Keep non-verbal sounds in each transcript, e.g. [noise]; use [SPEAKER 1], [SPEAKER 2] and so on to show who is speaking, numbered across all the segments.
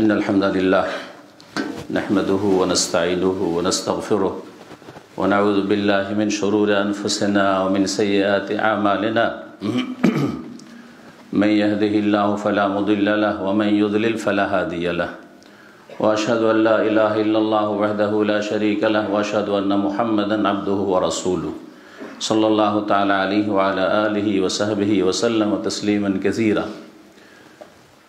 [SPEAKER 1] الحمد لله نحمده ونستعينه ونستغفره ونعوذ بالله من من شرور ومن ومن سيئات [clears throat] يهده الله الله فلا فلا مضل له له يضلل هادي لا لا وحده شريك له واشد اللہ محمدا عبده ورسوله صلى الله تعالى عليه وعلى تعالیٰ وصحبه وسلم تسليما كثيرا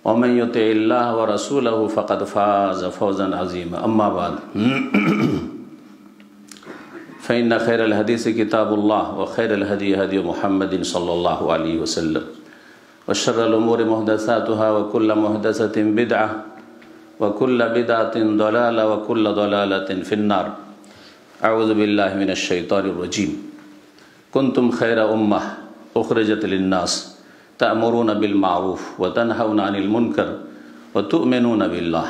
[SPEAKER 1] ومن يطع الله ورسوله فقد فاز فوزا عظيما أما بعد [clears throat] فإن خير الحديث كتاب الله وخير الهدي هدي محمد صلى الله عليه وسلم وشر الأمور محدثاتها وكل محدثة بدعة وكل بدعة ضلالة وكل ضلالة في النار أعوذ بالله من الشيطان الرجيم كنتم خير أمة أخرجت للناس تأمرون بالمعروف وتنهون عن المنكر وتؤمنون بالله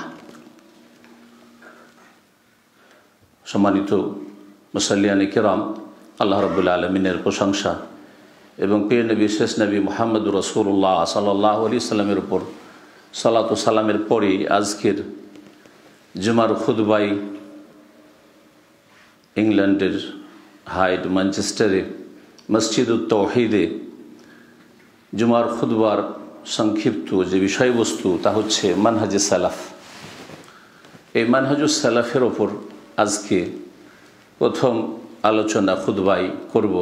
[SPEAKER 1] সম্মানিত মুসাল্লিয়ানি কিরাম আল্লাহ রবুল আলমিনের প্রশংসা এবং প্রিয় নবী শেষ নবী মোহাম্মদুর রসুল্লাহ সাল্লাহ আলি সাল্লামের উপর সালাতু সালামের পরে আজকের জুমার খুদবাই ইংল্যান্ডের হাইড ম্যানচেস্টারে মসজিদ তৌহিদে জুমার খুদবার সংক্ষিপ্ত যে বিষয়বস্তু তা হচ্ছে মানহাজ সালাফ এই মানহাজ সালাফের ওপর আজকে প্রথম আলোচনা খুদবাই করব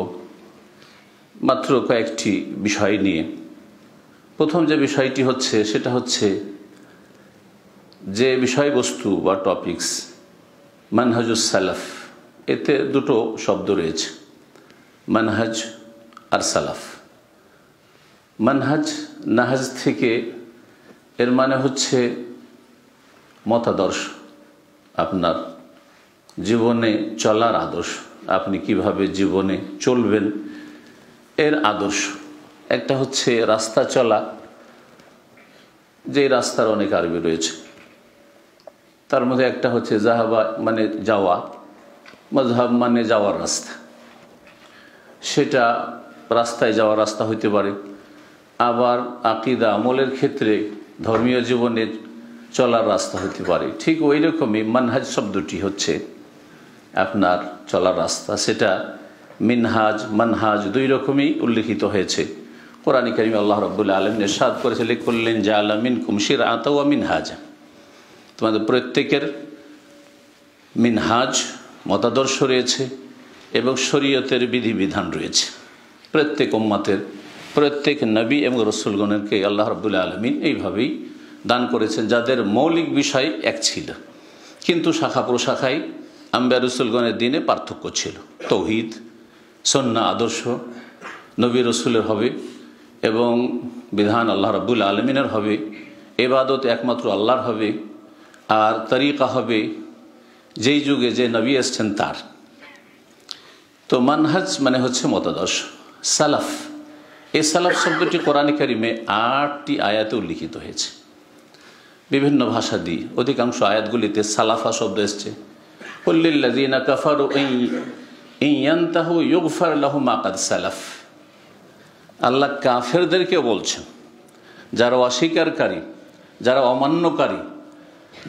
[SPEAKER 1] মাত্র কয়েকটি বিষয় নিয়ে প্রথম যে বিষয়টি হচ্ছে সেটা হচ্ছে যে বিষয়বস্তু বা টপিকস মানহাজ সালাফ এতে দুটো শব্দ রয়েছে মানহাজ আর সালাফ মানহাজ নাহাজ থেকে এর মানে হচ্ছে মতাদর্শ আপনার জীবনে চলার আদর্শ আপনি কিভাবে জীবনে চলবেন এর আদর্শ একটা হচ্ছে রাস্তা চলা যে রাস্তার অনেক আরবি রয়েছে তার মধ্যে একটা হচ্ছে জাহাবা মানে যাওয়া মজাহাব মানে যাওয়ার রাস্তা সেটা রাস্তায় যাওয়ার রাস্তা হইতে পারে আবার আকিদা আমলের ক্ষেত্রে ধর্মীয় জীবনের চলার রাস্তা হতে পারে ঠিক ওই রকমই মানহাজ শব্দটি হচ্ছে আপনার চলার রাস্তা সেটা মিনহাজ মানহাজ দুই রকমই উল্লেখিত হয়েছে কোরআন করিম আল্লাহ রব্বুল আলম নিঃসাদ করেছে করলেন যা আলামিন কুমশির আতাওয়া মিনহাজ তোমাদের প্রত্যেকের মিনহাজ মতাদর্শ রয়েছে এবং শরীয়তের বিধিবিধান রয়েছে প্রত্যেক ওম্মাতের প্রত্যেক নবী এবং রসুলগণেরকে আল্লাহ রবুল্লা আলমিন এইভাবেই দান করেছেন যাদের মৌলিক বিষয় এক ছিল কিন্তু শাখা প্রশাখায় আম্বা রসুলগণের দিনে পার্থক্য ছিল তৌহিদ সন্না আদর্শ নবী রসুলের হবে এবং বিধান আল্লাহ রব্বুল আলমিনের হবে এবাদত একমাত্র আল্লাহর হবে আর তরিকা হবে যেই যুগে যে নবী এসছেন তার তো মানহাজ মানে হচ্ছে মতাদর্শ সালাফ এ সালাফ শব্দটি কোরআন কারিমে আটটি আয়াতে উল্লিখিত হয়েছে বিভিন্ন ভাষা দিয়ে অধিকাংশ আয়াতগুলিতে সালাফা শব্দ এসছে মাকাদ সালাফ আল্লাহ কাফেরদেরকে বলছেন যারা অস্বীকারী যারা অমান্যকারী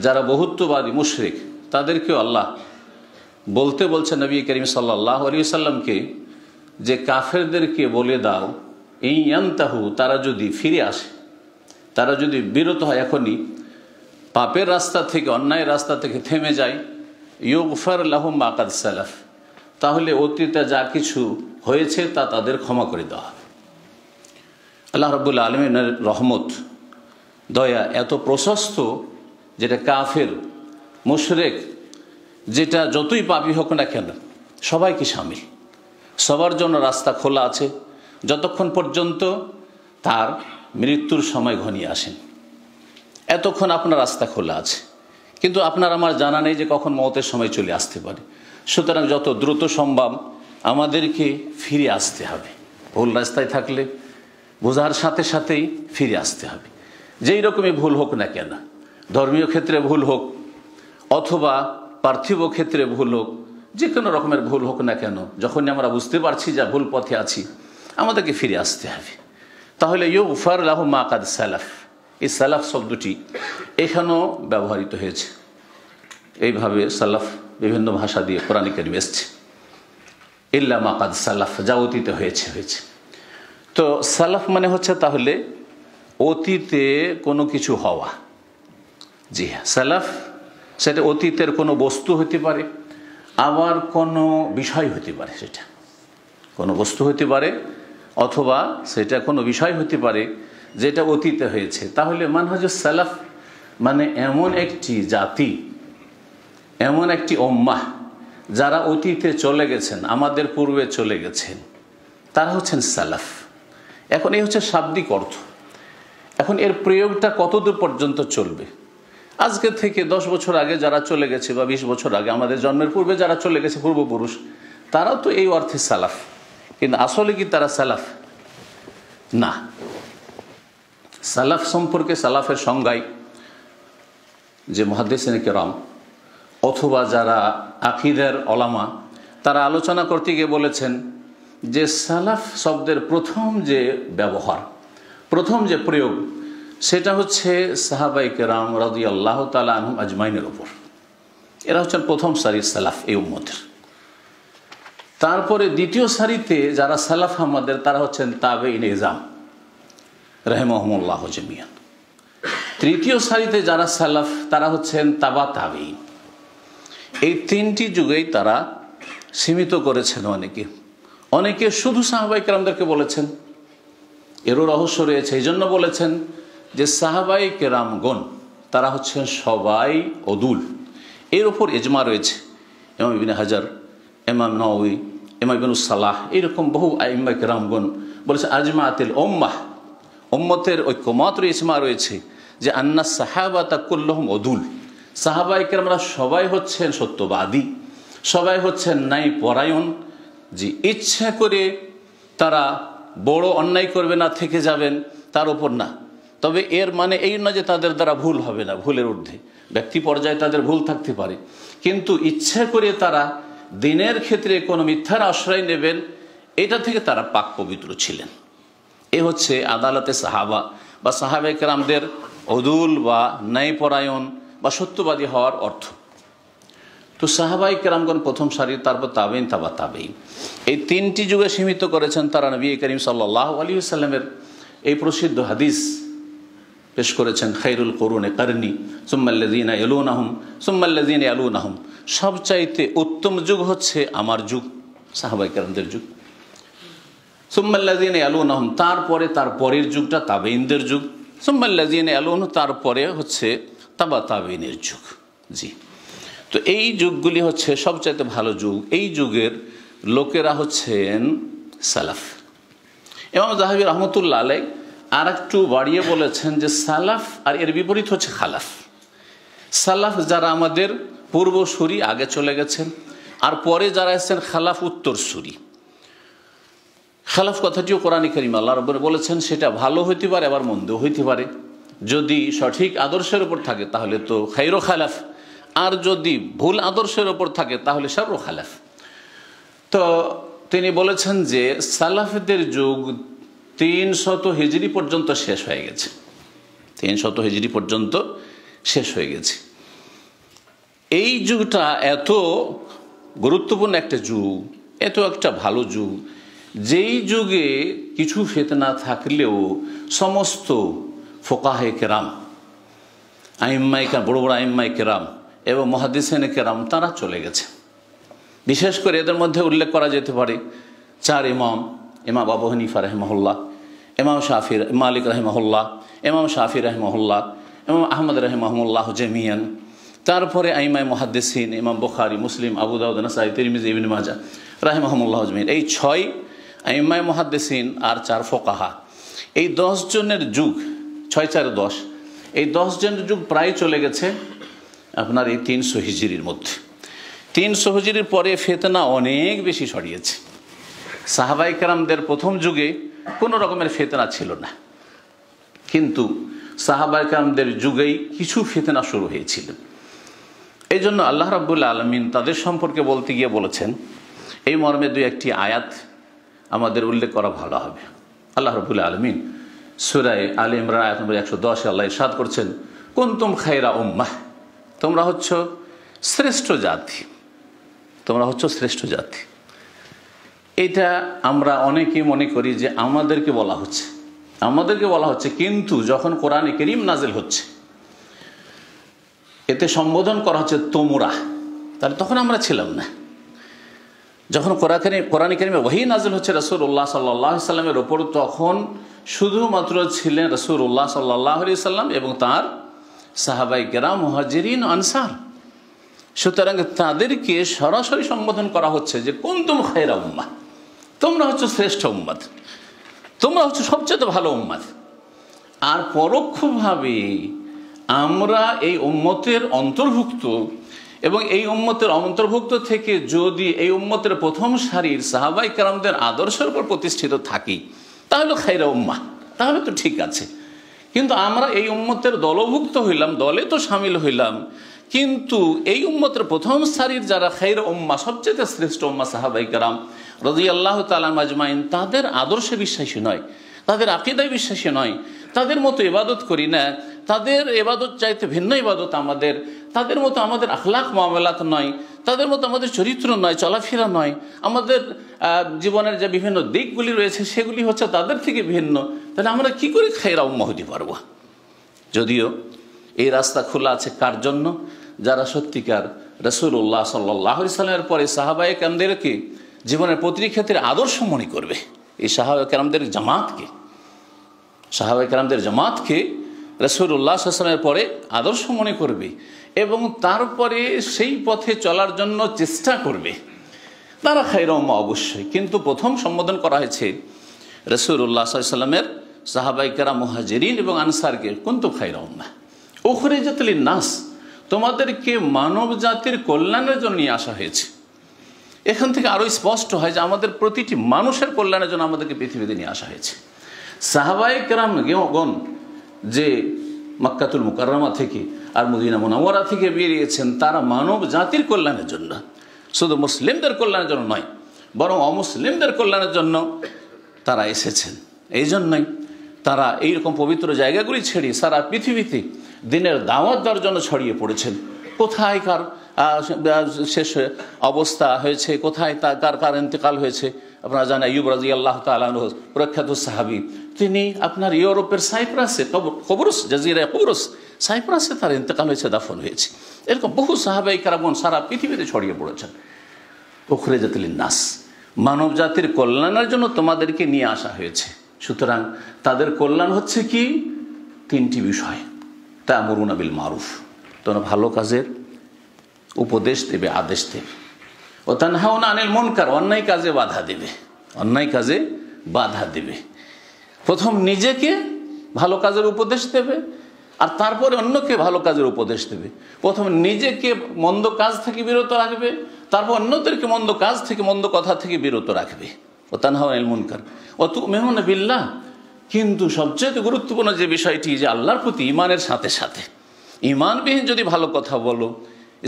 [SPEAKER 1] যারা বহুত্ববাদী মুশরিক তাদেরকেও আল্লাহ বলতে বলছেন নবী করিম সাল্লাহ আলী সাল্লামকে যে কাফেরদেরকে বলে দাও ইয়ান্তাহু তারা যদি ফিরে আসে তারা যদি বিরত হয় এখনই পাপের রাস্তা থেকে অন্যায় রাস্তা থেকে থেমে যায় ইয়োগফার লাহম আকাদ সালাফ তাহলে অতীতে যা কিছু হয়েছে তা তাদের ক্ষমা করে দেওয়া হবে আল্লাহ রবুল্লা আলমিনের রহমত দয়া এত প্রশস্ত যেটা কাফের মুশরেক যেটা যতই পাপি হোক না কেন সবাইকে সামিল সবার জন্য রাস্তা খোলা আছে যতক্ষণ পর্যন্ত তার মৃত্যুর সময় ঘনিয়ে আসেন এতক্ষণ আপনার রাস্তা খোলা আছে কিন্তু আপনার আমার জানা নেই যে কখন মতের সময় চলে আসতে পারে সুতরাং যত দ্রুত সম্ভব আমাদেরকে ফিরে আসতে হবে ভুল রাস্তায় থাকলে বোঝার সাথে সাথেই ফিরে আসতে হবে যেই রকমই ভুল হোক না কেন ধর্মীয় ক্ষেত্রে ভুল হোক অথবা পার্থিব ক্ষেত্রে ভুল হোক যে কোনো রকমের ভুল হোক না কেন যখনই আমরা বুঝতে পারছি যা ভুল পথে আছি আমাদেরকে ফিরে আসতে হবে তাহলে ইউ ফার লাহু মা কাদ সালাফ এই সালাফ শব্দটি এখানেও ব্যবহৃত হয়েছে এইভাবে সালাফ বিভিন্ন ভাষা দিয়ে কোরআনে এসছে ইল্লা মাকাদ সালাফ যা অতীতে হয়েছে হয়েছে তো সালাফ মানে হচ্ছে তাহলে অতীতে কোনো কিছু হওয়া জি হ্যাঁ সালাফ সেটা অতীতের কোনো বস্তু হতে পারে আবার কোনো বিষয় হতে পারে সেটা কোনো বস্তু হতে পারে অথবা সেটা কোনো বিষয় হতে পারে যেটা অতীতে হয়েছে তাহলে মানহাজ সালাফ মানে এমন একটি জাতি এমন একটি ওম্মাহ যারা অতীতে চলে গেছেন আমাদের পূর্বে চলে গেছেন তারা হচ্ছেন সালাফ এখন এই হচ্ছে শাব্দিক অর্থ এখন এর প্রয়োগটা কতদূর পর্যন্ত চলবে আজকে থেকে দশ বছর আগে যারা চলে গেছে বা বিশ বছর আগে আমাদের জন্মের পূর্বে যারা চলে গেছে পূর্বপুরুষ তারাও তো এই অর্থে সালাফ কিন্তু আসলে কি তারা সালাফ না সালাফ সম্পর্কে সালাফের সংজ্ঞায় যে মহাদেসিন কেরাম অথবা যারা আকিদের অলামা তারা আলোচনা করতে গিয়ে বলেছেন যে সালাফ শব্দের প্রথম যে ব্যবহার প্রথম যে প্রয়োগ সেটা হচ্ছে সাহাবাই কেরাম রাজি আল্লাহ তালা আহম আজমাইনের ওপর এরা হচ্ছেন প্রথম সারি সালাফ এই উম্মতের তারপরে দ্বিতীয় সারিতে যারা সালাফ আমাদের তারা হচ্ছেন তাবে নিজাম রহমহমুল্লাহ জমিয়ান তৃতীয় সারিতে যারা সালাফ তারা হচ্ছেন তাবা তাবে এই তিনটি যুগেই তারা সীমিত করেছেন অনেকে অনেকে শুধু সাহাবাই কেরামদেরকে বলেছেন এরও রহস্য রয়েছে এই জন্য বলেছেন যে সাহাবাই কেরামগণ তারা হচ্ছেন সবাই অদুল এর ওপর এজমা রয়েছে এবং বিভিন্ন হাজার এমাম নওয়ি এমা সালাহ এইরকম বহু আইম্মাকে রামগণ বলেছে আজমা আতিল ওম্মাহ ওম্মতের ঐক্যমত ইসমা রয়েছে যে আন্না সাহাবা তা তাকুল্লহম অদুল সাহাবাই আমরা সবাই হচ্ছেন সত্যবাদী সবাই হচ্ছেন ন্যায় পরায়ণ যে ইচ্ছে করে তারা বড় অন্যায় করবে না থেকে যাবেন তার ওপর না তবে এর মানে এই না যে তাদের দ্বারা ভুল হবে না ভুলের ঊর্ধ্বে ব্যক্তি পর্যায়ে তাদের ভুল থাকতে পারে কিন্তু ইচ্ছে করে তারা দিনের ক্ষেত্রে কোনো মিথ্যার আশ্রয় নেবেন এটা থেকে তারা পাক পবিত্র ছিলেন এ হচ্ছে আদালতে সাহাবা বা কেরামদের অদুল বা ন্যায়পরায়ণ বা সত্যবাদী হওয়ার অর্থ তো সাহাবাই কেরামগণ প্রথম সারি তারপর তাবেইন তাবা তাবেইন এই তিনটি যুগে সীমিত করেছেন তারা নবী করিম সাল্লাহ আলী সাল্লামের এই প্রসিদ্ধ হাদিস পেশ করেছেন খৈরুল করুনে কারণী সুম্মাল্লাদিন এলুন আহম সুম্মাল্লাদিন এলুন আহম সবচাইতে উত্তম যুগ হচ্ছে আমার যুগ সাহাবাইকারদের যুগ সোম্মাল্লাজিন আলুন তারপরে তার পরের যুগটা তাবেইনদের যুগ সোম্মাল্লাজিন আলুন তারপরে হচ্ছে তাবা তাবেইনের যুগ জি তো এই যুগগুলি হচ্ছে সবচাইতে ভালো যুগ এই যুগের লোকেরা হচ্ছেন সালাফ এবং জাহাবি রহমতুল্লা আলাই আর একটু বাড়িয়ে বলেছেন যে সালাফ আর এর বিপরীত হচ্ছে খালাফ সালাফ যারা আমাদের সুরি আগে চলে গেছেন আর পরে যারা এসেছেন খালাফ উত্তরসূরি খালাফ কথাটিও কোরআনী করিম আল্লাহ রব্বরে বলেছেন সেটা ভালো হইতে পারে আবার মন্দ হইতে পারে যদি সঠিক আদর্শের ওপর থাকে তাহলে তো খাইরো খালাফ আর যদি ভুল আদর্শের ওপর থাকে তাহলে সারো খালাফ তো তিনি বলেছেন যে সালাফদের যুগ তিন শত হিজড়ি পর্যন্ত শেষ হয়ে গেছে তিন শত হিজড়ি পর্যন্ত শেষ হয়ে গেছে এই যুগটা এত গুরুত্বপূর্ণ একটা যুগ এত একটা ভালো যুগ যেই যুগে কিছু ফেতনা থাকলেও সমস্ত ফোকাহে কেরাম আইম্মাই বড় বড় আইম্মাই কেরাম এবং মহাদিসেন কেরাম তারা চলে গেছে বিশেষ করে এদের মধ্যে উল্লেখ করা যেতে পারে চার ইমাম ইমাম বাবু হানিফা রহমহল্লা ইমাম শাফির মালিক রহমহল্লা ইমাম শাফি রহমহল্লা ইমাম আহমদ রহমহল্লাহ জেমিয়ান তারপরে আইমাই মহাদ্দেসিন ইমাম বোখারি মুসলিম আবু দাউদ নাসাই তিরমিজ ইবিন মাজা রাহেমাহমুল্লাহ আজমিন এই ছয় আইমাই মহাদ্দেসিন আর চার ফোকাহা এই জনের যুগ ছয় চার দশ এই জনের যুগ প্রায় চলে গেছে আপনার এই তিন সহিজিরির মধ্যে তিন হিজিরির পরে ফেতনা অনেক বেশি সরিয়েছে সাহাবাইকারামদের প্রথম যুগে কোনো রকমের ফেতনা ছিল না কিন্তু সাহাবাইকারামদের যুগেই কিছু ফেতনা শুরু হয়েছিল এই জন্য আল্লাহ রাবুল আলমিন তাদের সম্পর্কে বলতে গিয়ে বলেছেন এই মর্মে দুই একটি আয়াত আমাদের উল্লেখ করা ভালো হবে আল্লাহ রবুল্লা আলমিন সুরায় আল ইমরান আয়াত নম্বর একশো দশে আল্লাহ ইসাদ করছেন কুন্তুম খাইরা উম্মাহ তোমরা হচ্ছ শ্রেষ্ঠ জাতি তোমরা হচ্ছ শ্রেষ্ঠ জাতি এটা আমরা অনেকেই মনে করি যে আমাদেরকে বলা হচ্ছে আমাদেরকে বলা হচ্ছে কিন্তু যখন কোরআনে করিম নাজেল হচ্ছে এতে সম্বোধন করা হচ্ছে তোমরা তাহলে তখন আমরা ছিলাম না যখন কোরআনে কোরআন কেরিমে ওহি নাজল হচ্ছে উল্লাহ সাল্লাহ সাল্লামের ওপর তখন শুধুমাত্র ছিলেন উল্লাহ সাল্লাহ আলি সাল্লাম এবং তার সাহাবাই গেরাম মহাজিরিন আনসার সুতরাং তাদেরকে সরাসরি সম্বোধন করা হচ্ছে যে কোন তুম খায়রা উম্মা তোমরা হচ্ছে শ্রেষ্ঠ উম্মাদ তোমরা হচ্ছে সবচেয়ে ভালো উম্মাদ আর পরোক্ষভাবে আমরা এই উম্মতের অন্তর্ভুক্ত এবং এই উম্মতের অন্তর্ভুক্ত থেকে যদি এই উম্মতের প্রথম সারির সাহাবাই কালামদের আদর্শের উপর প্রতিষ্ঠিত থাকি তাহলে খাইরা উম্মা তাহলে তো ঠিক আছে কিন্তু আমরা এই উম্মতের দলভুক্ত হইলাম দলে তো সামিল হইলাম কিন্তু এই উম্মতের প্রথম সারির যারা খাইরা উম্মা সবচেয়ে শ্রেষ্ঠ উম্মা সাহাবাই কালাম রাজি আল্লাহ তালা মাজমাইন তাদের আদর্শে বিশ্বাসী নয় তাদের আকিদায় বিশ্বাসী নয় তাদের মতো ইবাদত করি না তাদের এবাদত চাইতে ভিন্ন ইবাদত আমাদের তাদের মতো আমাদের আখলাখ মামলাত নয় তাদের মতো আমাদের চরিত্র নয় চলাফেরা নয় আমাদের জীবনের যে বিভিন্ন দিকগুলি রয়েছে সেগুলি হচ্ছে তাদের থেকে ভিন্ন তাহলে আমরা কি করে খাইরা উম্মা হতে যদিও এই রাস্তা খোলা আছে কার জন্য যারা সত্যিকার রসুল্লাহ সাল্লাহ সাল্লামের পরে সাহাবায় কেন্দ্রকে জীবনের প্রতিটি ক্ষেত্রে আদর্শ মনে করবে এই সাহাবায় কেরামদের জামাতকে সাহাবায় কেরামদের জামাতকে রসুল্লাহ শাসনের পরে আদর্শ মনে করবে এবং তারপরে সেই পথে চলার জন্য চেষ্টা করবে তারা খাইরমা অবশ্যই কিন্তু প্রথম সম্বোধন করা হয়েছে রসুল্লাহ সাল্লামের সাহাবাইকারা মহাজেরিন এবং আনসারকে কিন্তু না ওখরে জাতলি নাস তোমাদেরকে মানব জাতির কল্যাণের জন্য নিয়ে আসা হয়েছে এখান থেকে আরও স্পষ্ট হয় যে আমাদের প্রতিটি মানুষের কল্যাণের জন্য আমাদেরকে পৃথিবীতে নিয়ে আসা হয়েছে সাহাবাইকরাম গণ যে মাক্কাতুল মুকাররমা থেকে আর মদিনা মোনামরা থেকে বেরিয়েছেন তারা মানব জাতির কল্যাণের জন্য শুধু মুসলিমদের কল্যাণের জন্য নয় বরং অমুসলিমদের কল্যাণের জন্য তারা এসেছেন এই জন্যই তারা এইরকম পবিত্র জায়গাগুলি ছেড়ে সারা পৃথিবীতে দিনের দাওয়াত দেওয়ার জন্য ছড়িয়ে পড়েছেন কোথায় কার শেষ অবস্থা হয়েছে কোথায় তার কার কার ইন্তেকাল হয়েছে আপনারা জানেন ইউবরাজি আল্লাহ তালন প্রখ্যাত সাহাবি তিনি আপনার ইউরোপের সাইপ্রাসে কবরস জাজিরা কবরস সাইপ্রাসে তার ইন্তেকাল হয়েছে দাফন হয়েছে এরকম বহু সাহাবাই কারাবন সারা পৃথিবীতে ছড়িয়ে পড়েছেন ওখরে জাতিলিন নাস মানব জাতির কল্যাণের জন্য তোমাদেরকে নিয়ে আসা হয়েছে সুতরাং তাদের কল্যাণ হচ্ছে কি তিনটি বিষয় তা মরুন আবিল মারুফ তোমরা ভালো কাজের উপদেশ দেবে আদেশ দেবে ও তানহাউন আনিল মনকার অন্যায় কাজে বাধা দেবে অন্যায় কাজে বাধা দেবে প্রথম নিজেকে ভালো কাজের উপদেশ দেবে আর তারপরে অন্যকে ভালো কাজের উপদেশ দেবে প্রথম নিজেকে মন্দ কাজ থেকে বিরত রাখবে তারপর অন্যদেরকে মন্দ কাজ থেকে মন্দ কথা থেকে বিরত রাখবে ও তানহাওয়াল মুনকার ও তু মেহমান বিল্লাহ কিন্তু সবচেয়ে গুরুত্বপূর্ণ যে বিষয়টি যে আল্লাহর প্রতি ইমানের সাথে সাথে ইমানবিহীন যদি ভালো কথা বলো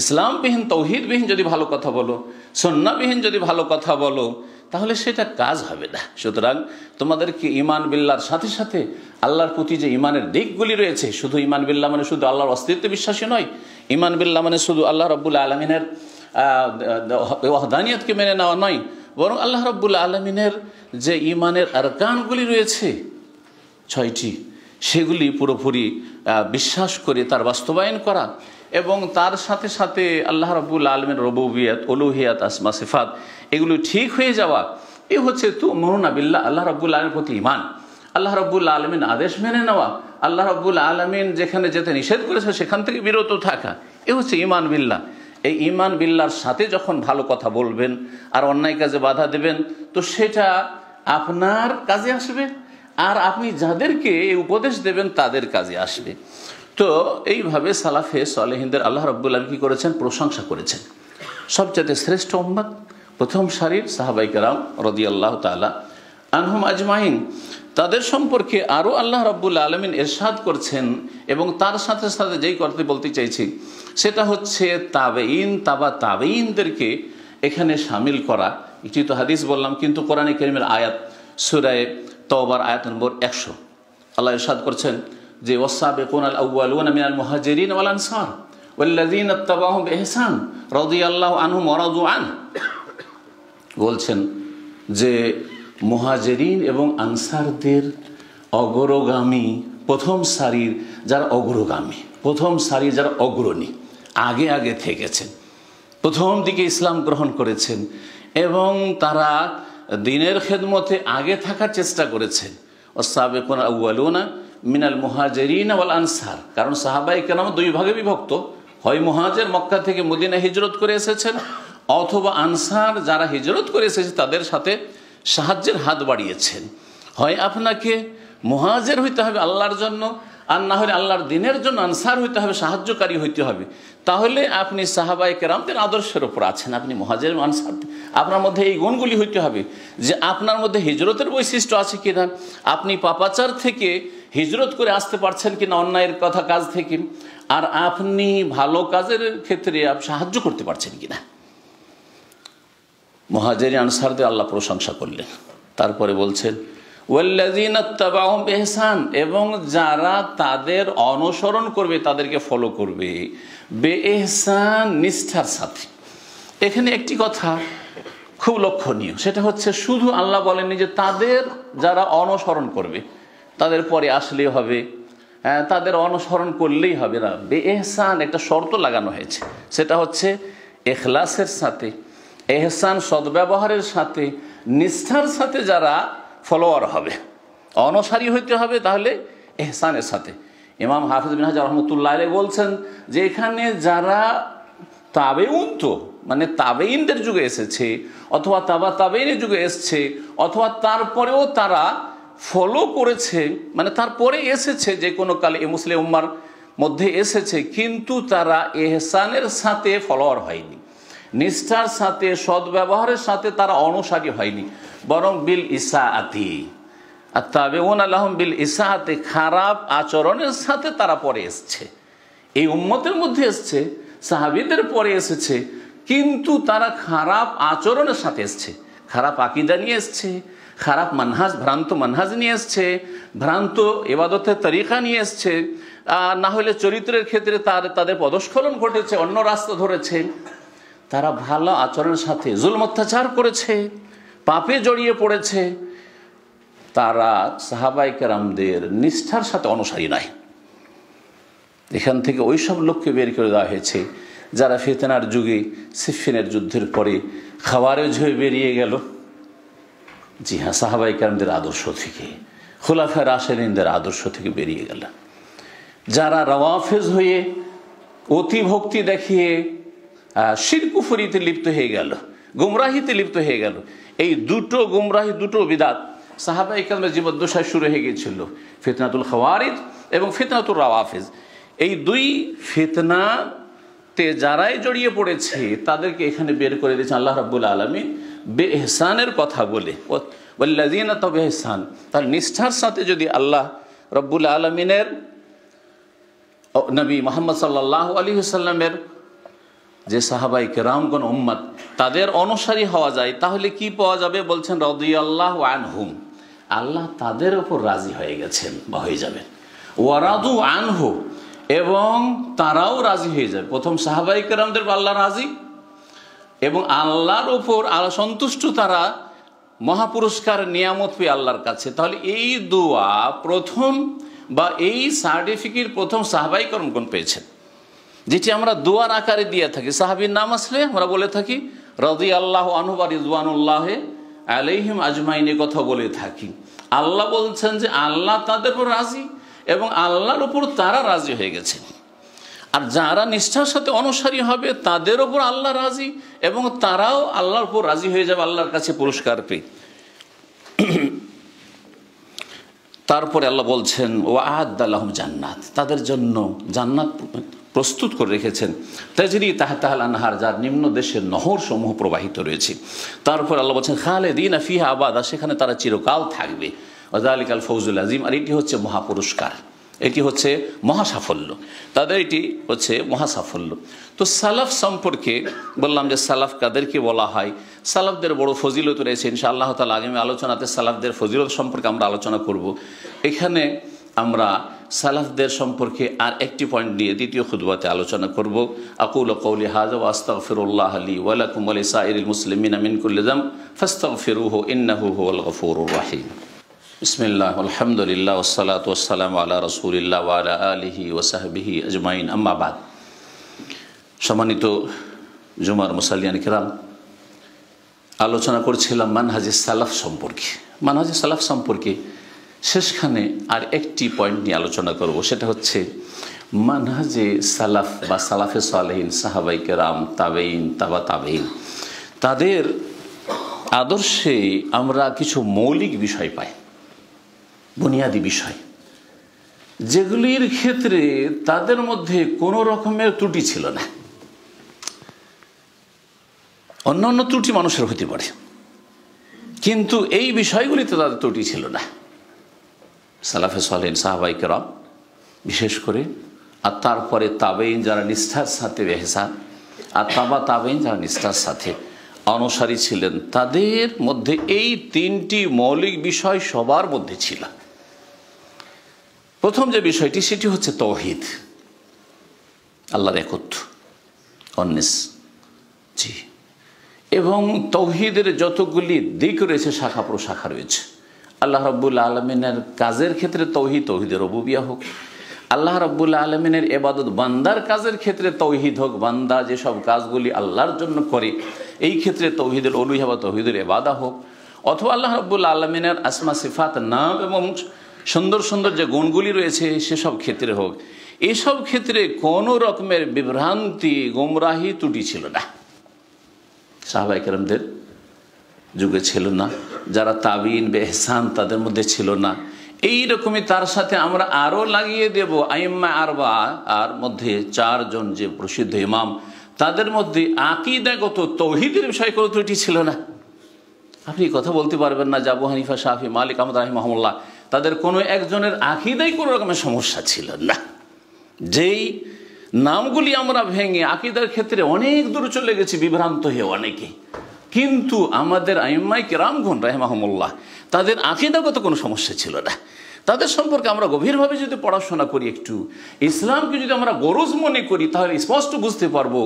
[SPEAKER 1] ইসলামবিহীন তৌহিদবিহীন যদি ভালো কথা বলো সন্নাবিহীন যদি ভালো কথা বলো তাহলে সেটা কাজ হবে না সুতরাং তোমাদেরকে ইমান বিল্লার সাথে সাথে আল্লাহর প্রতি যে ইমানের দিকগুলি রয়েছে শুধু ইমান বিল্লা মানে শুধু আল্লাহর অস্তিত্ব বিশ্বাসী নয় ইমান বিল্লা মানে শুধু আল্লাহ রব্বুল আলমিনের ওয়াহদানিয়তকে মেনে নেওয়া নয় বরং আল্লাহ রব্বুল আলমিনের যে ইমানের আর গানগুলি রয়েছে ছয়টি সেগুলি পুরোপুরি বিশ্বাস করে তার বাস্তবায়ন করা এবং তার সাথে সাথে আল্লাহ রবুল আলমের রবুবিয়াত অলুহিয়াত আসমা সিফাত এগুলো ঠিক হয়ে যাওয়া এ হচ্ছে তু আবিল্লা আল্লাহ রবুল আলমের প্রতি ইমান আল্লাহ রবুল আলমিন আদেশ মেনে নেওয়া আল্লাহ রবুল আলমিন যেখানে যেতে নিষেধ করেছে সেখান থেকে বিরত থাকা এ হচ্ছে ইমান বিল্লা এই ইমান বিল্লার সাথে যখন ভালো কথা বলবেন আর অন্যায় কাজে বাধা দেবেন তো সেটা আপনার কাজে আসবে আর আপনি যাদেরকে উপদেশ দেবেন তাদের কাজে আসবে তো এইভাবে সালাফে সালেহিনদের আল্লাহ রব্বুল্লাহ কী করেছেন প্রশংসা করেছেন সবচেয়ে শ্রেষ্ঠ উম্মাদ প্রথম সারির সাহাবাইকারাম রদি আল্লাহ তালা আনহম আজমাইন তাদের সম্পর্কে আরও আল্লাহ রব্বুল আলমিন এরশাদ করছেন এবং তার সাথে সাথে যেই করতে বলতে চাইছি সেটা হচ্ছে তাবেইন তাবা তাবেইনদেরকে এখানে সামিল করা একটি তো হাদিস বললাম কিন্তু কোরআনে করিমের আয়াত সুরায় তওবার আয়াত নম্বর একশো আল্লাহ এরশাদ করছেন যে ওসা বেকুন আল আউ্বালুন আল মহাজেরিন ওয়াল আনসার ওয়াল্লাদিন আত্তাবাহুম এহসান রদি আল্লাহ আনু মরাদু আন বলছেন যে মহাজেরিন এবং আনসারদের অগ্রগামী প্রথম সারির যার অগ্রগামী প্রথম সারি যার অগ্রণী আগে আগে থেকেছেন প্রথম দিকে ইসলাম গ্রহণ করেছেন এবং তারা দিনের খেদমতে আগে থাকার চেষ্টা করেছেন ওসাবেকুন আউ্বালুনা মিনাল মুহাজেরিন আল আনসার কারণ সাহাবাই কেনাম দুই ভাগে বিভক্ত হয় মহাজের মক্কা থেকে মদিনা হিজরত করে এসেছেন অথবা আনসার যারা হিজরত করে এসেছে তাদের সাথে সাহায্যের হাত বাড়িয়েছেন হয় আপনাকে মহাজের হইতে হবে আল্লাহর জন্য আর না হলে আল্লাহর দিনের জন্য আনসার হইতে হবে সাহায্যকারী হইতে হবে তাহলে আপনি সাহাবাই কেরামদের আদর্শের ওপর আছেন আপনি মহাজের আনসার আপনার মধ্যে এই গুণগুলি হইতে হবে যে আপনার মধ্যে হিজরতের বৈশিষ্ট্য আছে কিনা আপনি পাপাচার থেকে হিজরত করে আসতে পারছেন কিনা অন্যায়ের কথা কাজ থেকে আর আপনি ভালো কাজের ক্ষেত্রে সাহায্য করতে পারছেন কিনা মহাজেরি আনসারদের আল্লাহ প্রশংসা করলেন তারপরে বলছেন ওয়াল্লাজিনাত্তাবাহম এবং যারা তাদের অনুসরণ করবে তাদেরকে ফলো করবে বে নিষ্ঠার সাথে এখানে একটি কথা খুব লক্ষণীয় সেটা হচ্ছে শুধু আল্লাহ বলেননি যে তাদের যারা অনুসরণ করবে তাদের পরে আসলেই হবে হ্যাঁ, তাদের অনুসরণ করলেই হবে না বে এহসান একটা শর্ত লাগানো হয়েছে সেটা হচ্ছে এখলাসের সাথে এহসান সদ্ব্যবহারের সাথে নিষ্ঠার সাথে যারা ফলোয়ার হবে অনসারী হইতে হবে তাহলে এহসানের সাথে ইমাম হাফিজ বিন হাজার রহমতুল্লাহ আলী বলছেন যে এখানে যারা তাবে তো মানে তাবেইনদের যুগে এসেছে অথবা তাবা তাবেইনের যুগে এসছে অথবা তারপরেও তারা ফলো করেছে মানে তারপরে এসেছে যে কোনো কালে এ মুসলিম উম্মার মধ্যে এসেছে কিন্তু তারা এহসানের সাথে ফলোয়ার হয়নি নিষ্ঠার সাথে সদ ব্যবহারের সাথে তারা অনুসারী হয়নি বরং বিল ইসা আতি আর তবে ওন আলহম বিল ইসাহাতে খারাপ আচরণের সাথে তারা পরে এসছে এই উম্মতের মধ্যে এসছে সাহাবিদের পরে এসেছে কিন্তু তারা খারাপ আচরণের সাথে এসছে খারাপ আকিদা নিয়ে এসছে খারাপ মানহাজ ভ্রান্ত মানহাজ নিয়ে এসছে ভ্রান্ত এবাদতের তরিকা নিয়ে এসছে না হলে চরিত্রের ক্ষেত্রে তার তাদের পদস্খলন ঘটেছে অন্য রাস্তা ধরেছে তারা ভালো আচরণের সাথে জুল অত্যাচার করেছে পাপে জড়িয়ে পড়েছে তারা সাহাবাই কারামদের নিষ্ঠার সাথে অনুসারী নাই এখান থেকে ওই সব লোককে বের করে দেওয়া হয়েছে যারা ফেতেনার যুগে সিফিনের যুদ্ধের পরে খাবারের ঝয়ে বেরিয়ে গেল জি হ্যাঁ সাহাবাই কারণদের আদর্শ থেকে খোলাফা রাশেদিনদের আদর্শ থেকে বেরিয়ে গেল যারা রওয়াফেজ হয়ে অতিভক্তি দেখিয়ে শিরকুফুরিতে লিপ্ত হয়ে গেল গুমরাহিতে লিপ্ত হয়ে গেল এই দুটো গুমরাহি দুটো বিদাত সাহাবাই ইকালের জীবদ্দশায় শুরু হয়ে গিয়েছিল ফিতনাতুল খওয়ারিদ এবং ফিতনাতুল রওয়াফেজ এই দুই ফিতনাতে যারাই জড়িয়ে পড়েছে তাদেরকে এখানে বের করে দিয়েছে আল্লাহ রাবুল আলমী বেহসানের কথা বলে ওল্লাজিনা তবে এহসান তার নিষ্ঠার সাথে যদি আল্লাহ রব্বুল আলমিনের নবী মোহাম্মদ সাল্লাহ আলী হুসাল্লামের যে সাহাবাই কেরামগন উম্মাদ তাদের অনুসারী হওয়া যায় তাহলে কি পাওয়া যাবে বলছেন রদি আল্লাহ হুম আল্লাহ তাদের ওপর রাজি হয়ে গেছেন বা হয়ে যাবেন ওয়ারাদু আনহু এবং তারাও রাজি হয়ে যাবে প্রথম সাহাবাই কেরামদের আল্লাহ রাজি এবং আল্লাহর উপর সন্তুষ্ট তারা মহাপুরস্কার নিয়ামত পেয়ে আল্লাহর কাছে তাহলে এই দোয়া প্রথম বা এই সার্টিফিকেট প্রথম সাহাবাই কোন পেয়েছেন যেটি আমরা দোয়ার আকারে দিয়ে থাকি সাহাবির নাম আসলে আমরা বলে থাকি রদি আল্লাহ আনহুবা রিজওয়ানুল্লাহে আলাইহিম আজমাইনে কথা বলে থাকি আল্লাহ বলছেন যে আল্লাহ তাদের উপর রাজি এবং আল্লাহর উপর তারা রাজি হয়ে গেছে আর যারা নিষ্ঠার সাথে অনুসারী হবে তাদের ওপর আল্লাহ রাজি এবং তারাও আল্লাহর উপর রাজি হয়ে যাবে আল্লাহর কাছে পুরস্কার পেয়ে তারপরে আল্লাহ বলছেন ও আহাদ্দাল্লাহম জান্নাত তাদের জন্য জান্নাত প্রস্তুত করে রেখেছেন তাজরি তাহতাহাল আনহার যার নিম্ন দেশের নহর সমূহ প্রবাহিত রয়েছে তারপর আল্লাহ বলছেন খালে দিন আফিহা আবাদা সেখানে তারা চিরকাল থাকবে ওজালিক আল ফৌজুল আজিম আর এটি হচ্ছে মহাপুরস্কার এটি হচ্ছে মহাসাফল্য তাদের এটি হচ্ছে মহাসাফল্য তো সালাফ সম্পর্কে বললাম যে সালাফ কাদেরকে বলা হয় সালাফদের বড় ফজিলত রয়েছে আল্লাহ তালা আগামী আলোচনাতে সালাফদের ফজিলত সম্পর্কে আমরা আলোচনা করব এখানে আমরা সালাফদের সম্পর্কে আর একটি পয়েন্ট নিয়ে দ্বিতীয় খুদবাতে আলোচনা করব আকুল কৌলি হাজ ফিরুল্লাহ আলী ওয়ালাকুম আলী সাইরুল মুসলিমিন আমিন কুল্লিজাম ফিরুহ ইন্নাহু হুয়াল গফুর রাহিম বিসমিল্লাহ আলহামদুলিল্লাহ ওসালাত ওসালাম আল্লাহ রসুলিল্লা আলা আলহি ওসাহবিহি আজমাইন আম্মাবাদ সম্মানিত জুমার মুসালিয়ান কেরাম আলোচনা করছিলাম মানহাজি সালাফ সম্পর্কে মানহাজি সালাফ সম্পর্কে শেষখানে আর একটি পয়েন্ট নিয়ে আলোচনা করব সেটা হচ্ছে মানহাজে সালাফ বা সালাফে সালহীন সাহাবাই কেরাম তাবেইন তাবা তাবেইন তাদের আদর্শে আমরা কিছু মৌলিক বিষয় পাই বুনিয়াদি বিষয় যেগুলির ক্ষেত্রে তাদের মধ্যে কোনো রকমের ত্রুটি ছিল না অন্যান্য ত্রুটি মানুষের হতে পারে কিন্তু এই বিষয়গুলিতে তাদের ত্রুটি ছিল না সালাফে সালেন সাহাবাইকেরাম বিশেষ করে আর তারপরে তাবেইন যারা নিষ্ঠার সাথে বেহেসা আর তাবা তাবেইন যারা নিষ্ঠার সাথে অনুসারী ছিলেন তাদের মধ্যে এই তিনটি মৌলিক বিষয় সবার মধ্যে ছিল প্রথম যে বিষয়টি সেটি হচ্ছে তৌহিদ আল্লাহর একত্র অন্নেস জি এবং তৌহিদের যতগুলি দিক রয়েছে শাখা প্রশাখা রয়েছে আল্লাহ রব্বুল্লা আলমিনের কাজের ক্ষেত্রে তৌহিদ তৌহিদের অবুবিয়া হোক আল্লাহ রব্বুল্লা আলমিনের এবাদত বান্দার কাজের ক্ষেত্রে তৌহিদ হোক বান্দা যেসব কাজগুলি আল্লাহর জন্য করে এই ক্ষেত্রে তৌহিদের অলুহা বা তৌহিদের এবাদা হোক অথবা আল্লাহ রব্বুল্লা আলমিনের আসমা সিফাত নাম এবং সুন্দর সুন্দর যে গুণগুলি রয়েছে সেসব ক্ষেত্রে হোক এসব ক্ষেত্রে কোনো রকমের বিভ্রান্তি গোমরাহি ত্রুটি ছিল না সাহবাইকেরামদের যুগে ছিল না যারা তাবিন বেহসান তাদের মধ্যে ছিল না এই রকমই তার সাথে আমরা আরও লাগিয়ে দেব আইম্মা আরবা আর মধ্যে চারজন যে প্রসিদ্ধ ইমাম তাদের মধ্যে আকিদাগত তৌহিদের বিষয়ে কোনো ত্রুটি ছিল না আপনি কথা বলতে পারবেন না জাবু হানিফা শাহি মালিক আহমদ রাহিমহমুল্লাহ তাদের কোনো একজনের আকিদাই কোনো রকমের সমস্যা ছিল না যেই নামগুলি আমরা ভেঙে আকিদার ক্ষেত্রে অনেক দূর চলে গেছি বিভ্রান্ত হয়ে অনেকে কিন্তু আমাদের আইম্মাই কেরামগুন রাহেমাহমুল্লাহ তাদের আকিদাগত কোনো সমস্যা ছিল না তাদের সম্পর্কে আমরা গভীরভাবে যদি পড়াশোনা করি একটু ইসলামকে যদি আমরা গরজ মনে করি তাহলে স্পষ্ট বুঝতে পারবো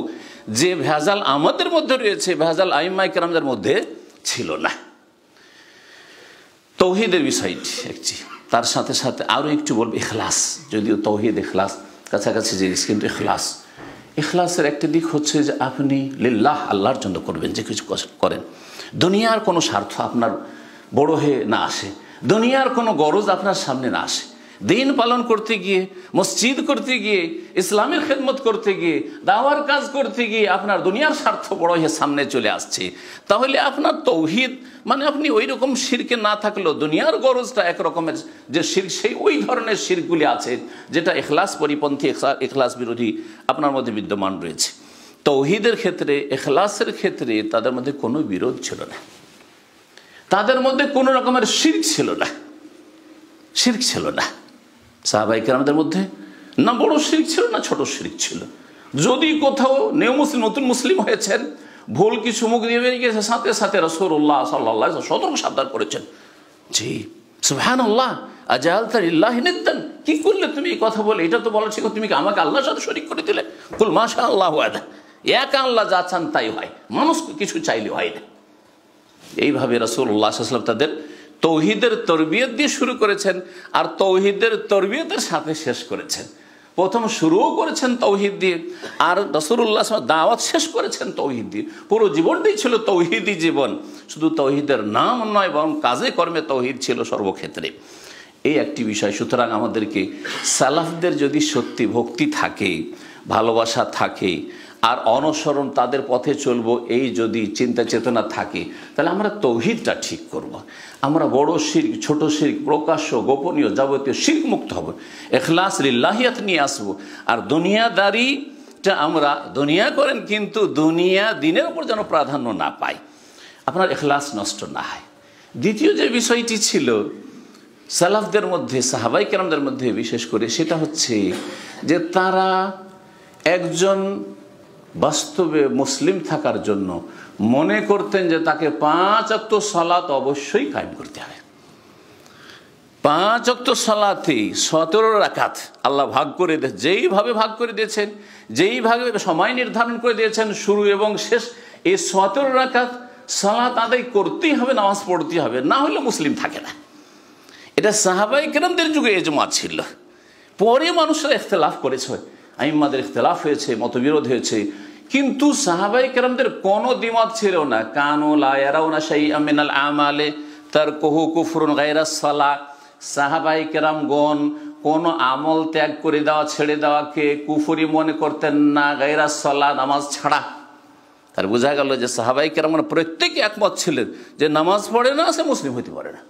[SPEAKER 1] যে ভেজাল আমাদের মধ্যে রয়েছে ভেজাল আইম্মাই কেরামদের মধ্যে ছিল না তৌহিদের বিষয়টি একটি তার সাথে সাথে আরও একটু বলবে এখলাস যদিও তৌহিদ এখলাস কাছাকাছি জিনিস কিন্তু এখলাস এখলাসের একটা দিক হচ্ছে যে আপনি লিল্লাহ আল্লাহর জন্য করবেন যে কিছু করেন দুনিয়ার কোনো স্বার্থ আপনার বড় হয়ে না আসে দুনিয়ার কোনো গরজ আপনার সামনে না আসে দিন পালন করতে গিয়ে মসজিদ করতে গিয়ে ইসলামের খেদমত করতে গিয়ে দাওয়ার কাজ করতে গিয়ে আপনার দুনিয়ার স্বার্থ বড় হয়ে সামনে চলে আসছে তাহলে আপনার তৌহিদ মানে আপনি ওই রকম শিরকে না থাকলেও দুনিয়ার গরজটা একরকমের যে শির সেই ওই ধরনের শিরগুলি আছে যেটা এখলাস পরিপন্থী এখলাস বিরোধী আপনার মধ্যে বিদ্যমান রয়েছে তৌহিদের ক্ষেত্রে এখলাসের ক্ষেত্রে তাদের মধ্যে কোনো বিরোধ ছিল না তাদের মধ্যে কোনো রকমের শির ছিল না শির ছিল না সাহাবাইকার আমাদের মধ্যে না বড় শিরিক ছিল না ছোট শিরিক ছিল যদি কোথাও নিউ মুসলিম নতুন মুসলিম হয়েছেন ভুল কিছু মুখ দিয়ে বেরিয়ে গেছে সাথে সাথে রসুল্লাহ সাল্লাহ সতর্ক সাবধান করেছেন জি সুহান আল্লাহ আজাল তার ইল্লাহ নিদ্দান কি করলে তুমি এই কথা বলে এটা তো বলো ঠিক তুমি আমাকে আল্লাহর সাথে শরিক করে দিলে কুল মাশা আল্লাহ আদা এক আল্লাহ যা চান তাই হয় মানুষ কিছু চাইলে হয় না এইভাবে রসুল্লাহ সাল্লাম তাদের তৌহিদের তরবিয়ত দিয়ে শুরু করেছেন আর তৌহিদের তরবিয়তের সাথে শেষ করেছেন প্রথম শুরুও করেছেন তৌহিদ দিয়ে আর রসুল্লাহ দাওয়াত শেষ করেছেন তৌহিদ দিয়ে পুরো জীবনটাই ছিল তৌহিদি জীবন শুধু তৌহিদের নাম নয় বরং কাজে কর্মে তৌহিদ ছিল সর্বক্ষেত্রে এই একটি বিষয় সুতরাং আমাদেরকে সালাফদের যদি সত্যি ভক্তি থাকে ভালোবাসা থাকে আর অনসরণ তাদের পথে চলবো এই যদি চিন্তা চেতনা থাকে তাহলে আমরা তৌহিদটা ঠিক করব। আমরা বড় শির্ক ছোট শির্ক প্রকাশ্য গোপনীয় যাবতীয় শির্ক মুক্ত হব এখলাস লিল্লাহিয়াত নিয়ে আসবো আর দুনিয়াদারিটা আমরা দুনিয়া করেন কিন্তু দুনিয়া দিনের উপর যেন প্রাধান্য না পাই আপনার এখলাস নষ্ট না হয় দ্বিতীয় যে বিষয়টি ছিল সালাফদের মধ্যে সাহাবাই কেরামদের মধ্যে বিশেষ করে সেটা হচ্ছে যে তারা একজন বাস্তবে মুসলিম থাকার জন্য মনে করতেন যে তাকে পাঁচ অক্ত সালাত অবশ্যই কায়েম করতে হবে পাঁচ অক্ত সালাতে সতেরো রাখাত আল্লাহ ভাগ করে দে যেইভাবে ভাগ করে দিয়েছেন যেইভাবে সময় নির্ধারণ করে দিয়েছেন শুরু এবং শেষ এই সতেরো রাখাত সালাত আদায় করতেই হবে নামাজ পড়তেই হবে না হলে মুসলিম থাকে না এটা সাহাবাই কেরামদের যুগে এজমা ছিল পরে মানুষরা ইখতলাফ করেছে আইম্মাদের ইখতলাফ হয়েছে মতবিরোধ হয়েছে কিন্তু সাহাবাই কেরামদের কোনো দিমত ছিল না কানো লায়ারাও না সেই আমিনাল আমালে তার কহু কুফরুন গাইরা সালা সাহাবাই কেরামগণ কোনো আমল ত্যাগ করে দেওয়া ছেড়ে দেওয়াকে কুফুরি মনে করতেন না গাইরা সালা নামাজ ছাড়া তার বোঝা গেল যে সাহাবাই কেরামরা প্রত্যেকে একমত ছিলেন যে নামাজ পড়ে না সে মুসলিম হইতে পারে না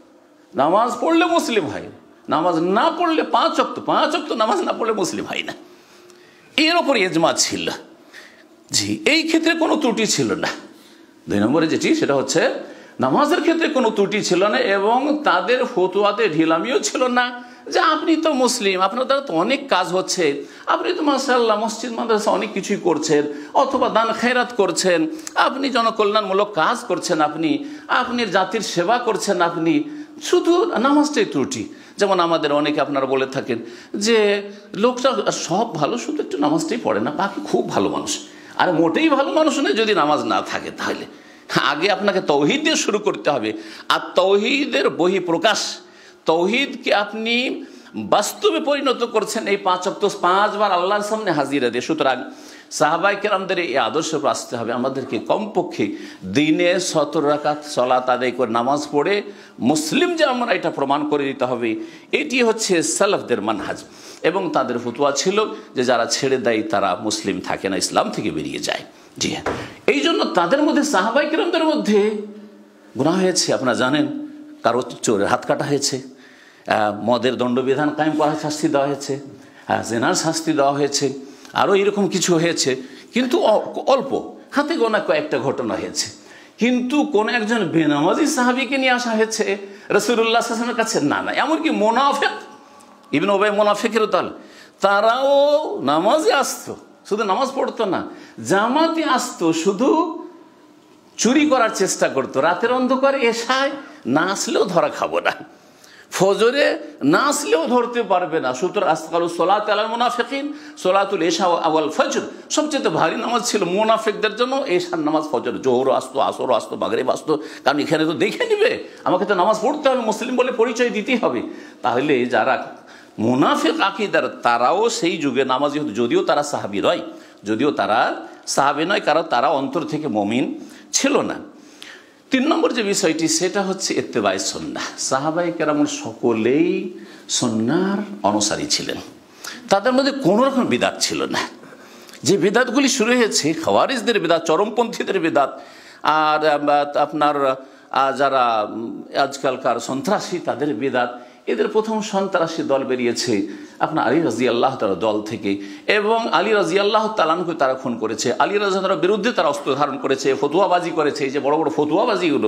[SPEAKER 1] নামাজ পড়লে মুসলিম হয় নামাজ না পড়লে পাঁচ অক্ত পাঁচ অক্ত নামাজ না পড়লে মুসলিম হয় না এর ওপর এজমা ছিল জি এই ক্ষেত্রে কোনো ত্রুটি ছিল না দুই নম্বরে যেটি সেটা হচ্ছে নামাজের ক্ষেত্রে কোনো ত্রুটি ছিল না এবং তাদের ফতুয়াতে ঢিলামিও ছিল না যে আপনি তো মুসলিম আপনার দ্বারা তো অনেক কাজ হচ্ছে আপনি তো মাসাল্লাহ মসজিদ মাদ্রাসা অনেক কিছুই করছেন অথবা দান খেরাত করছেন আপনি জনকল্যাণমূলক কাজ করছেন আপনি আপনি জাতির সেবা করছেন আপনি শুধু নামাজটাই ত্রুটি যেমন আমাদের অনেকে আপনারা বলে থাকেন যে লোকটা সব ভালো শুধু একটু নামাজটাই পড়ে না বাকি খুব ভালো মানুষ আর মোটেই ভালো মানুষ নেই যদি নামাজ না থাকে তাহলে আগে আপনাকে তৌহিদ দিয়ে শুরু করতে হবে আর তৌহিদের বহি প্রকাশ তৌহিদকে আপনি বাস্তবে পরিণত করছেন এই পাঁচ অক্ট পাঁচবার আল্লাহর সামনে হাজিরা দিয়ে সুতরাং সাহাবাই কেরামদের এই আদর্শ আসতে হবে আমাদেরকে কমপক্ষে দিনে সতর রাখাত চলা তাদের করে নামাজ পড়ে মুসলিম যে আমরা এটা প্রমাণ করে দিতে হবে এটি হচ্ছে সালাফদের মানহাজ এবং তাদের ফতুয়া ছিল যে যারা ছেড়ে দেয় তারা মুসলিম থাকে না ইসলাম থেকে বেরিয়ে যায় জি হ্যাঁ এই জন্য তাদের মধ্যে সাহাবাই কিরমদের মধ্যে গুণা হয়েছে আপনারা জানেন কারো চোরের হাত কাটা হয়েছে মদের দণ্ডবিধান কায়েম করা শাস্তি দেওয়া হয়েছে জেনার শাস্তি দেওয়া হয়েছে আরও এরকম কিছু হয়েছে কিন্তু অল্প হাতে গোনা কয়েকটা ঘটনা হয়েছে কিন্তু কোন একজন বেনামাজি সাহাবিকে নিয়ে আসা হয়েছে রসুল্লাহ কাছে না না এমনকি মোনাফেক ইবিন ওবাই মোনাফেকেরও দল তারাও নামাজে আসতো শুধু নামাজ পড়তো না জামাতে আসতো শুধু চুরি করার চেষ্টা করতো রাতের অন্ধকারে এসায় না আসলেও ধরা খাবো না ফজরে না আসলেও ধরতে পারবে না সুতরাং আজকাল সোলা আলাল মোনাফেকিন সোলাতুল এশা আওয়াল ফজর সবচেয়ে ভারী নামাজ ছিল মোনাফেকদের জন্য এশার নামাজ ফজর জোহরও আসতো আসরও আসতো বাগরেব আসতো কারণ এখানে তো দেখে নিবে আমাকে তো নামাজ পড়তে হবে মুসলিম বলে পরিচয় দিতেই হবে তাহলে যারা মুনাফিক আকিদার তারাও সেই যুগে নামাজি হতো যদিও তারা সাহাবি নয় যদিও তারা সাহাবি নয় কারণ তারা অন্তর থেকে মমিন ছিল না তিন নম্বর যে বিষয়টি সেটা হচ্ছে এত্তেবাই সন্না সাহাবাই কেরামুল সকলেই সন্ন্যার অনুসারী ছিলেন তাদের মধ্যে কোনো রকম বিদাত ছিল না যে বিদাতগুলি শুরু হয়েছে খাওয়ারিজদের বিদাত চরমপন্থীদের বিদাত আর আপনার যারা আজকালকার সন্ত্রাসী তাদের বিদাত এদের প্রথম সন্ত্রাসী দল বেরিয়েছে আপনার আলী রাজি আল্লাহ তালা দল থেকে এবং আলী রাজি আল্লাহ তালানকে তারা খুন করেছে আলী রাজা বিরুদ্ধে তারা অস্ত্র ধারণ করেছে ফতুয়াবাজি করেছে এই যে বড় বড় ফতুয়াবাজিগুলো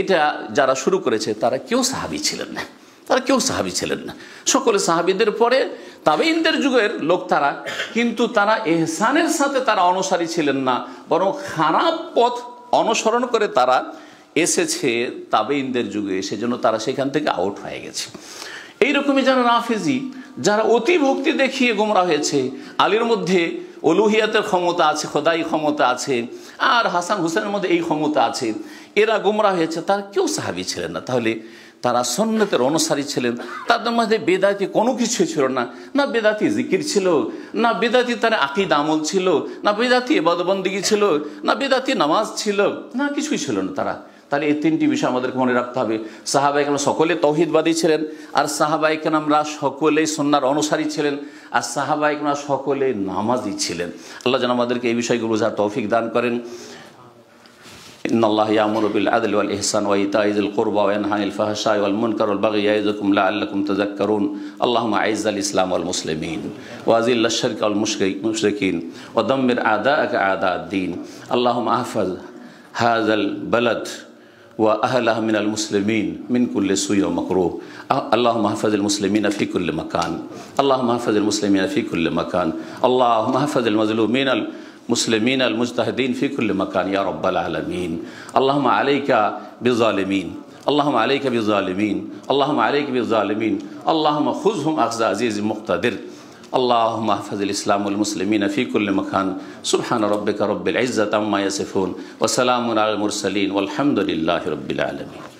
[SPEAKER 1] এটা যারা শুরু করেছে তারা কেউ সাহাবি ছিলেন না তারা কেউ সাহাবি ছিলেন না সকলে সাহাবিদের পরে তবে ইন্দের যুগের লোক তারা কিন্তু তারা এহসানের সাথে তারা অনুসারী ছিলেন না বরং খারাপ পথ অনুসরণ করে তারা এসেছে তাবেইনদের যুগে সেজন্য তারা সেখান থেকে আউট হয়ে গেছে এইরকমই যেন রাফেজি যারা অতি ভক্তি দেখিয়ে গোমরা হয়েছে আলীর মধ্যে অলুহিয়াতের ক্ষমতা আছে খোদাই ক্ষমতা আছে আর হাসান হুসেনের মধ্যে এই ক্ষমতা আছে এরা গোমরা হয়েছে তারা কেউ সাহাবি ছিলেন না তাহলে তারা সন্ন্যতের অনুসারী ছিলেন তাদের মধ্যে বেদাতি কোনো কিছু ছিল না না বেদাতি জিকির ছিল না বেদাতি তার আকি দামল ছিল না বেদাতি বদবন্দিগি ছিল না বেদাতি নামাজ ছিল না কিছুই ছিল না তারা তাহলে এই তিনটি বিষয় আমাদেরকে মনে রাখতে হবে সাহাবাই কেন সকলে তহিদবাদী ছিলেন আর সাহাবাই কেন আমরা সকলেই সন্ন্যার অনুসারী ছিলেন আর সাহাবাই কেন সকলে নামাজি ছিলেন আল্লাহ যেন আমাদেরকে এই বিষয়গুলো যা তৌফিক দান করেন ইন্নাল্লাহ ইয়ামুরুবিল আদল ওয়াল ইহসান ওয়া ইতাইযুল কুরবা ওয়া ইনহানিল ফাহশা ওয়াল মুনকার ওয়াল বাগি ইয়াযুকুম লাআল্লাকুম তাযাক্কারুন আল্লাহুম আইজ আল ইসলাম ওয়াল মুসলিমিন ওয়া আযিল আশ শিরক ওয়াল মুশরিক মুশরিকিন আদা আদ দ্বীন আল্লাহুম আহফাজ হাযাল বালাদ وأهلها من المسلمين من كل سوء ومكروه أه، اللهم احفظ المسلمين في كل مكان اللهم احفظ المسلمين في كل مكان اللهم احفظ المظلومين المسلمين المجتهدين في كل مكان يا رب العالمين اللهم عليك بالظالمين اللهم عليك بالظالمين اللهم عليك بالظالمين اللهم خذهم أخذ عزيز مقتدر اللهم احفظ الإسلام والمسلمين في كل مكان سبحان ربك رب العزة عما يصفون وسلام على المرسلين والحمد لله رب العالمين